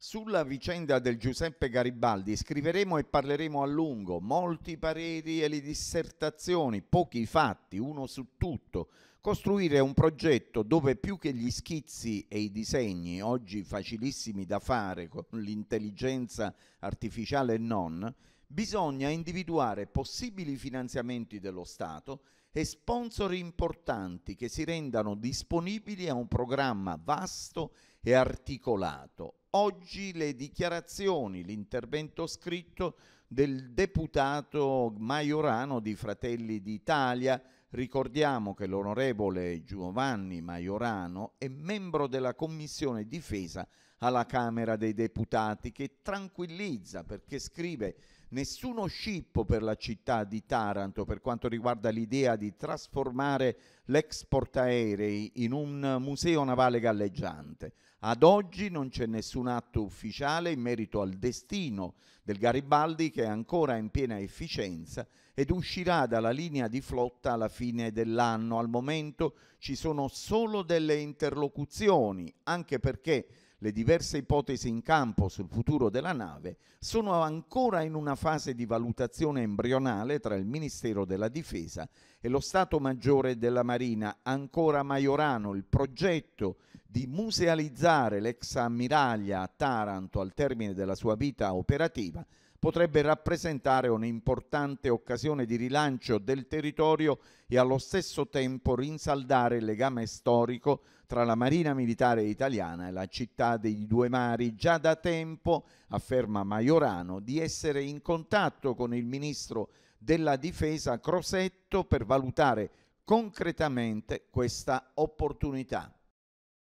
Sulla vicenda del Giuseppe Garibaldi scriveremo e parleremo a lungo, molti pareri e le dissertazioni, pochi fatti, uno su tutto. Costruire un progetto dove più che gli schizzi e i disegni, oggi facilissimi da fare con l'intelligenza artificiale e non, bisogna individuare possibili finanziamenti dello Stato e sponsor importanti che si rendano disponibili a un programma vasto e articolato, oggi le dichiarazioni, l'intervento scritto del deputato Maiorano di Fratelli d'Italia. Ricordiamo che l'onorevole Giovanni Maiorano è membro della Commissione Difesa alla Camera dei Deputati che tranquillizza perché scrive nessuno scippo per la città di Taranto per quanto riguarda l'idea di trasformare l'ex portaerei in un museo navale galleggiante. Ad oggi non c'è nessun atto ufficiale in merito al destino del Garibaldi che è ancora in piena efficienza ed uscirà dalla linea di flotta alla fine dell'anno. Al momento ci sono solo delle interlocuzioni, anche perché le diverse ipotesi in campo sul futuro della nave sono ancora in una fase di valutazione embrionale tra il Ministero della Difesa e lo Stato Maggiore della Marina, ancora Maiorano, il progetto di musealizzare l'ex ammiraglia a Taranto al termine della sua vita operativa potrebbe rappresentare un'importante occasione di rilancio del territorio e allo stesso tempo rinsaldare il legame storico tra la Marina Militare Italiana e la città dei due mari, già da tempo, afferma Maiorano, di essere in contatto con il ministro della difesa Crosetto per valutare concretamente questa opportunità.